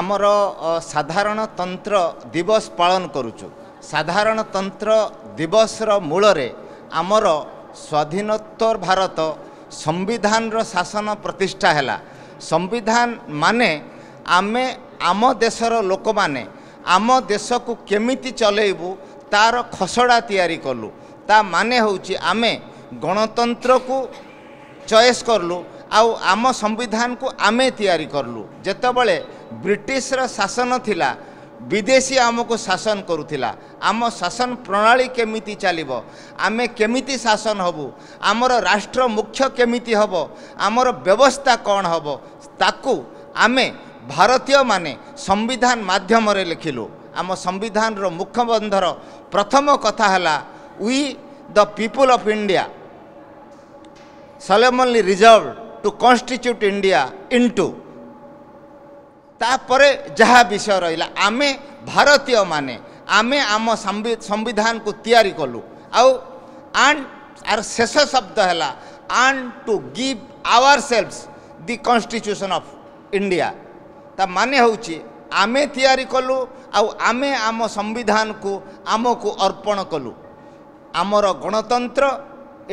ଆମର ସାଧାରଣତନ୍ତ୍ର ଦିବସ ପାଳନ କରୁଛୁ ସାଧାରଣତନ୍ତ୍ର ଦିବସର ମୂଳରେ ଆମର ସ୍ୱାଧୀନୋତ୍ତର ଭାରତ ସମ୍ବିଧାନର ଶାସନ ପ୍ରତିଷ୍ଠା ହେଲା ସମ୍ବିଧାନ ମାନେ ଆମେ ଆମ ଦେଶର ଲୋକମାନେ ଆମ ଦେଶକୁ କେମିତି ଚଲେଇବୁ ତାର ଖସଡ଼ା ତିଆରି କଲୁ ତା ମାନେ ହେଉଛି ଆମେ ଗଣତନ୍ତ୍ରକୁ ଚଏସ୍ କଲୁ ଆଉ ଆମ ସମ୍ବିଧାନକୁ ଆମେ ତିଆରି କଲୁ ଯେତେବେଳେ ବ୍ରିଟିଶର ଶାସନ ଥିଲା ବିଦେଶୀ ଆମକୁ ଶାସନ କରୁଥିଲା ଆମ ଶାସନ ପ୍ରଣାଳୀ କେମିତି ଚାଲିବ ଆମେ କେମିତି ଶାସନ ହେବୁ ଆମର ରାଷ୍ଟ୍ର ମୁଖ୍ୟ କେମିତି ହେବ ଆମର ବ୍ୟବସ୍ଥା କ'ଣ ହେବ ତାକୁ ଆମେ ଭାରତୀୟମାନେ ସମ୍ବିଧାନ ମାଧ୍ୟମରେ ଲେଖିଲୁ ଆମ ସମ୍ବିଧାନର ମୁଖବନ୍ଧର ପ୍ରଥମ କଥା ହେଲା we the people of India solemnly resolve to constitute India into ତାପରେ ଯାହା ବିଷୟ ରହିଲା ଆମେ ଭାରତୀୟମାନେ ଆମେ ଆମ ସମ୍ବିଧାନକୁ ତିଆରି କଲୁ ଆଉ ଆଣ୍ଡ ଆର ଶେଷ ଶବ୍ଦ ହେଲା and to give ourselves the constitution of India ତା ମାନେ ହେଉଛି ଆମେ ତିଆରି କଲୁ ଆଉ ଆମେ ଆମ ସମ୍ବିଧାନକୁ ଆମକୁ ଅର୍ପଣ କଲୁ ଆମର ଗଣତନ୍ତ୍ର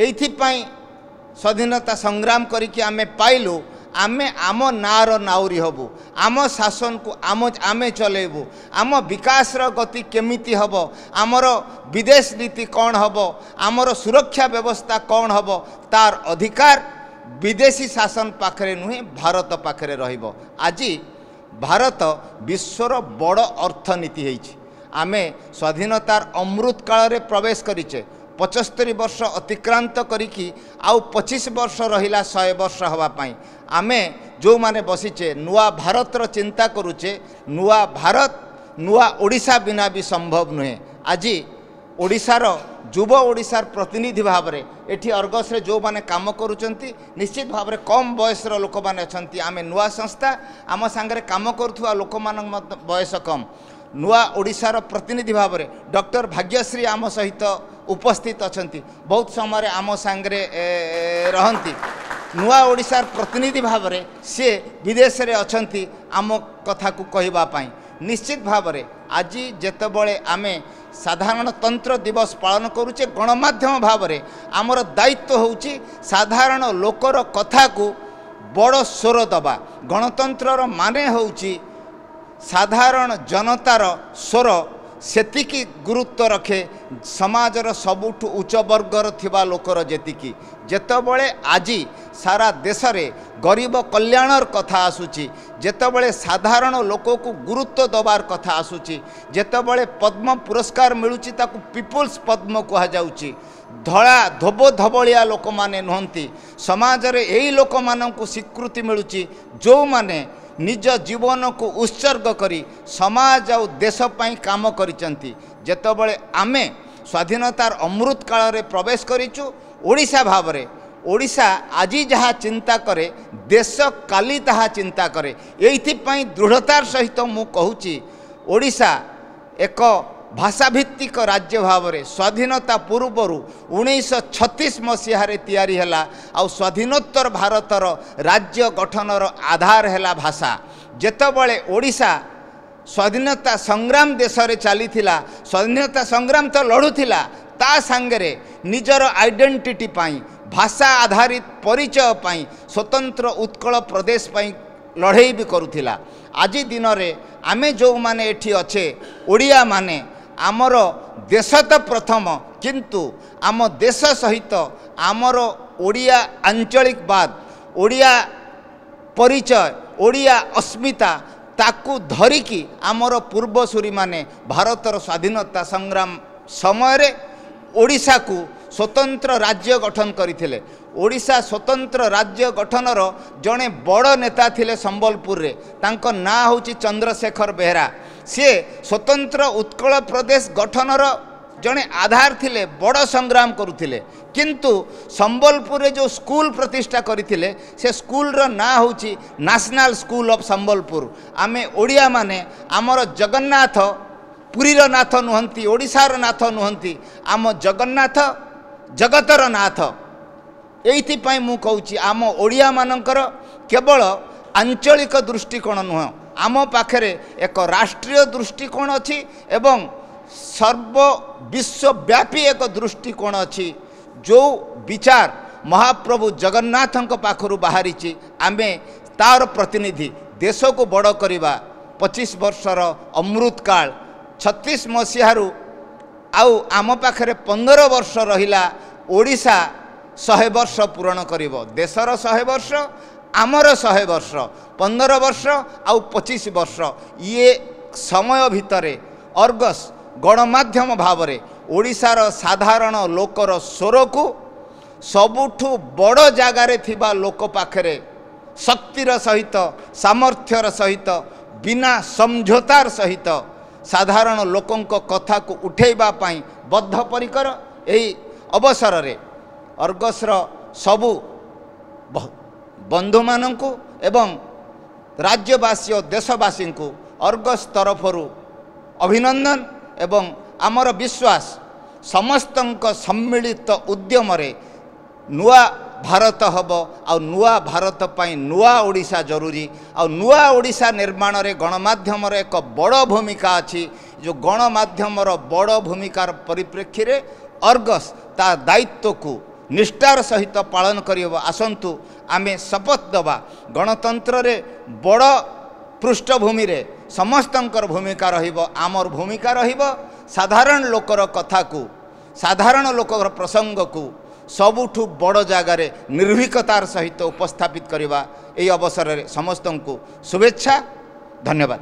ଏଇଥିପାଇଁ ସ୍ୱାଧୀନତା ସଂଗ୍ରାମ କରିକି ଆମେ ପାଇଲୁ ଆମେ ଆମ ନାଁର ନାଉରୀ ହେବୁ ଆମ ଶାସନକୁ ଆମ ଆମେ ଚଲେଇବୁ ଆମ ବିକାଶର ଗତି କେମିତି ହେବ ଆମର ବିଦେଶ ନୀତି କ'ଣ ହେବ ଆମର ସୁରକ୍ଷା ବ୍ୟବସ୍ଥା କ'ଣ ହେବ ତାର ଅଧିକାର ବିଦେଶୀ ଶାସନ ପାଖରେ ନୁହେଁ ଭାରତ ପାଖରେ ରହିବ ଆଜି ଭାରତ ବିଶ୍ୱର ବଡ଼ ଅର୍ଥନୀତି ହେଇଛି ଆମେ ସ୍ୱାଧୀନତାର ଅମୃତ କାଳରେ ପ୍ରବେଶ କରିଛେ ପଞ୍ଚସ୍ତରୀ ବର୍ଷ ଅତିକ୍ରାନ୍ତ କରିକି ଆଉ ପଚିଶ ବର୍ଷ ରହିଲା ଶହେ ବର୍ଷ ହେବା ପାଇଁ ଆମେ ଯେଉଁମାନେ ବସିଛେ ନୂଆ ଭାରତର ଚିନ୍ତା କରୁଛେ ନୂଆ ଭାରତ ନୂଆ ଓଡ଼ିଶା ବିନା ବି ସମ୍ଭବ ନୁହେଁ ଆଜି ଓଡ଼ିଶାର ଯୁବ ଓଡ଼ିଶାର ପ୍ରତିନିଧି ଭାବରେ ଏଠି ଅର୍ଗସରେ ଯେଉଁମାନେ କାମ କରୁଛନ୍ତି ନିଶ୍ଚିତ ଭାବରେ କମ୍ ବୟସର ଲୋକମାନେ ଅଛନ୍ତି ଆମେ ନୂଆ ସଂସ୍ଥା ଆମ ସାଙ୍ଗରେ କାମ କରୁଥିବା ଲୋକମାନଙ୍କ ବୟସ କମ୍ ନୂଆ ଓଡ଼ିଶାର ପ୍ରତିନିଧି ଭାବରେ ଡକ୍ଟର ଭାଗ୍ୟଶ୍ରୀ ଆମ ସହିତ ଉପସ୍ଥିତ ଅଛନ୍ତି ବହୁତ ସମୟରେ ଆମ ସାଙ୍ଗରେ ରହନ୍ତି ନୂଆ ଓଡ଼ିଶାର ପ୍ରତିନିଧି ଭାବରେ ସିଏ ବିଦେଶରେ ଅଛନ୍ତି ଆମ କଥାକୁ କହିବା ପାଇଁ ନିଶ୍ଚିତ ଭାବରେ ଆଜି ଯେତେବେଳେ ଆମେ ସାଧାରଣତନ୍ତ୍ର ଦିବସ ପାଳନ କରୁଛେ ଗଣମାଧ୍ୟମ ଭାବରେ ଆମର ଦାୟିତ୍ୱ ହେଉଛି ସାଧାରଣ ଲୋକର କଥାକୁ ବଡ଼ ସ୍ୱର ଦେବା ଗଣତନ୍ତ୍ରର ମାନେ ହେଉଛି ସାଧାରଣ ଜନତାର ସ୍ୱର ସେତିକି ଗୁରୁତ୍ୱ ରଖେ ସମାଜର ସବୁଠୁ ଉଚ୍ଚ ବର୍ଗର ଥିବା ଲୋକର ଯେତିକି ଯେତେବେଳେ ଆଜି ସାରା ଦେଶରେ ଗରିବ କଲ୍ୟାଣର କଥା ଆସୁଛି ଯେତେବେଳେ ସାଧାରଣ ଲୋକକୁ ଗୁରୁତ୍ୱ ଦେବାର କଥା ଆସୁଛି ଯେତେବେଳେ ପଦ୍ମ ପୁରସ୍କାର ମିଳୁଛି ତାକୁ ପିପୁଲ୍ସ ପଦ୍ମ କୁହାଯାଉଛି ଧଳା ଧୋବ ଧବଳିଆ ଲୋକମାନେ ନୁହନ୍ତି ସମାଜରେ ଏଇ ଲୋକମାନଙ୍କୁ ସ୍ୱୀକୃତି ମିଳୁଛି ଯେଉଁମାନେ ନିଜ ଜୀବନକୁ ଉତ୍ସର୍ଗ କରି ସମାଜ ଆଉ ଦେଶ ପାଇଁ କାମ କରିଛନ୍ତି ଯେତେବେଳେ ଆମେ ସ୍ୱାଧୀନତାର ଅମୃତ କାଳରେ ପ୍ରବେଶ କରିଛୁ ଓଡ଼ିଶା ଭାବରେ ଓଡ଼ିଶା ଆଜି ଯାହା ଚିନ୍ତା କରେ ଦେଶ କାଲି ତାହା ଚିନ୍ତା କରେ ଏଇଥିପାଇଁ ଦୃଢ଼ତାର ସହିତ ମୁଁ କହୁଛି ଓଡ଼ିଶା ଏକ ଭାଷାଭିତ୍ତିକ ରାଜ୍ୟ ଭାବରେ ସ୍ୱାଧୀନତା ପୂର୍ବରୁ ଉଣେଇଶହ ଛତିଶ ମସିହାରେ ତିଆରି ହେଲା ଆଉ ସ୍ୱାଧୀନୋତ୍ତର ଭାରତର ରାଜ୍ୟ ଗଠନର ଆଧାର ହେଲା ଭାଷା ଯେତେବେଳେ ଓଡ଼ିଶା ସ୍ୱାଧୀନତା ସଂଗ୍ରାମ ଦେଶରେ ଚାଲିଥିଲା ସ୍ୱାଧୀନତା ସଂଗ୍ରାମ ତ ଲଢ଼ୁଥିଲା ତା ସାଙ୍ଗରେ ନିଜର ଆଇଡ଼େଣ୍ଟିଟି ପାଇଁ ଭାଷା ଆଧାରିତ ପରିଚୟ ପାଇଁ ସ୍ୱତନ୍ତ୍ର ଉତ୍କଳ ପ୍ରଦେଶ ପାଇଁ ଲଢ଼େଇ ବି କରୁଥିଲା ଆଜି ଦିନରେ ଆମେ ଯେଉଁମାନେ ଏଠି ଅଛେ ଓଡ଼ିଆମାନେ ଆମର ଦେଶ ତ ପ୍ରଥମ କିନ୍ତୁ ଆମ ଦେଶ ସହିତ ଆମର ଓଡ଼ିଆ ଆଞ୍ଚଳିକ ବାଦ ଓଡ଼ିଆ ପରିଚୟ ଓଡ଼ିଆ ଅସ୍ମିତା ତାକୁ ଧରିକି ଆମର ପୂର୍ବସୂରୀମାନେ ଭାରତର ସ୍ୱାଧୀନତା ସଂଗ୍ରାମ ସମୟରେ ଓଡ଼ିଶାକୁ ସ୍ୱତନ୍ତ୍ର ରାଜ୍ୟ ଗଠନ କରିଥିଲେ ଓଡ଼ିଶା ସ୍ୱତନ୍ତ୍ର ରାଜ୍ୟ ଗଠନର ଜଣେ ବଡ଼ ନେତା ଥିଲେ ସମ୍ବଲପୁରରେ ତାଙ୍କ ନାଁ ହେଉଛି ଚନ୍ଦ୍ରଶେଖର ବେହେରା ସିଏ ସ୍ୱତନ୍ତ୍ର ଉତ୍କଳ ପ୍ରଦେଶ ଗଠନର ଜଣେ ଆଧାର ଥିଲେ ବଡ଼ ସଂଗ୍ରାମ କରୁଥିଲେ କିନ୍ତୁ ସମ୍ବଲପୁରରେ ଯେଉଁ ସ୍କୁଲ ପ୍ରତିଷ୍ଠା କରିଥିଲେ ସେ ସ୍କୁଲର ନାଁ ହେଉଛି ନ୍ୟାସନାଲ୍ ସ୍କୁଲ ଅଫ୍ ସମ୍ବଲପୁର ଆମେ ଓଡ଼ିଆମାନେ ଆମର ଜଗନ୍ନାଥ ପୁରୀର ନାଥ ନୁହନ୍ତି ଓଡ଼ିଶାର ନାଥ ନୁହନ୍ତି ଆମ ଜଗନ୍ନାଥ ଜଗତର ନାଥ ଏଇଥିପାଇଁ ମୁଁ କହୁଛି ଆମ ଓଡ଼ିଆମାନଙ୍କର କେବଳ ଆଞ୍ଚଳିକ ଦୃଷ୍ଟିକୋଣ ନୁହେଁ ଆମ ପାଖରେ ଏକ ରାଷ୍ଟ୍ରୀୟ ଦୃଷ୍ଟିକୋଣ ଅଛି ଏବଂ ସର୍ବବିଶ୍ୱବ୍ୟାପୀ ଏକ ଦୃଷ୍ଟିକୋଣ ଅଛି ଯେଉଁ ବିଚାର ମହାପ୍ରଭୁ ଜଗନ୍ନାଥଙ୍କ ପାଖରୁ ବାହାରିଛି ଆମେ ତା'ର ପ୍ରତିନିଧି ଦେଶକୁ ବଡ଼ କରିବା ପଚିଶ ବର୍ଷର ଅମୃତକାଳ ଛତିଶ ମସିହାରୁ ଆଉ ଆମ ପାଖରେ ପନ୍ଦର ବର୍ଷ ରହିଲା ଓଡ଼ିଶା ଶହେ ବର୍ଷ ପୂରଣ କରିବ ଦେଶର ଶହେ ବର୍ଷ ଆମର ଶହେ ବର୍ଷ ପନ୍ଦର ବର୍ଷ ଆଉ ପଚିଶ ବର୍ଷ ଇଏ ସମୟ ଭିତରେ ଅର୍ଗସ ଗଣମାଧ୍ୟମ ଭାବରେ ଓଡ଼ିଶାର ସାଧାରଣ ଲୋକର ସ୍ୱରକୁ ସବୁଠୁ ବଡ଼ ଜାଗାରେ ଥିବା ଲୋକ ପାଖରେ ଶକ୍ତିର ସହିତ ସାମର୍ଥ୍ୟର ସହିତ ବିନା ସମଝୋତାର ସହିତ ସାଧାରଣ ଲୋକଙ୍କ କଥାକୁ ଉଠାଇବା ପାଇଁ ବଦ୍ଧପରିକର ଏହି ଅବସରରେ ଅର୍ଗସର ସବୁ ବନ୍ଧୁମାନଙ୍କୁ ଏବଂ ରାଜ୍ୟବାସୀ ଓ ଦେଶବାସୀଙ୍କୁ ଅର୍ଗସ ତରଫରୁ ଅଭିନନ୍ଦନ ଏବଂ ଆମର ବିଶ୍ୱାସ ସମସ୍ତଙ୍କ ସମ୍ମିଳିତ ଉଦ୍ୟମରେ ନୂଆ ଭାରତ ହେବ ଆଉ ନୂଆ ଭାରତ ପାଇଁ ନୂଆ ଓଡ଼ିଶା ଜରୁରୀ ଆଉ ନୂଆ ଓଡ଼ିଶା ନିର୍ମାଣରେ ଗଣମାଧ୍ୟମର ଏକ ବଡ଼ ଭୂମିକା ଅଛି ଯେଉଁ ଗଣମାଧ୍ୟମର ବଡ଼ ଭୂମିକାର ପରିପ୍ରେକ୍ଷୀରେ ଅର୍ଗସ ତା ଦାୟିତ୍ୱକୁ ନିଷ୍ଠାର ସହିତ ପାଳନ କରିହେବ ଆସନ୍ତୁ ଆମେ ଶପଥ ଦେବା ଗଣତନ୍ତ୍ରରେ ବଡ଼ ପୃଷ୍ଠଭୂମିରେ ସମସ୍ତଙ୍କର ଭୂମିକା ରହିବ ଆମର ଭୂମିକା ରହିବ ସାଧାରଣ ଲୋକର କଥାକୁ ସାଧାରଣ ଲୋକର ପ୍ରସଙ୍ଗକୁ ସବୁଠୁ ବଡ଼ ଜାଗାରେ ନିର୍ଭୀକତାର ସହିତ ଉପସ୍ଥାପିତ କରିବା ଏହି ଅବସରରେ ସମସ୍ତଙ୍କୁ ଶୁଭେଚ୍ଛା ଧନ୍ୟବାଦ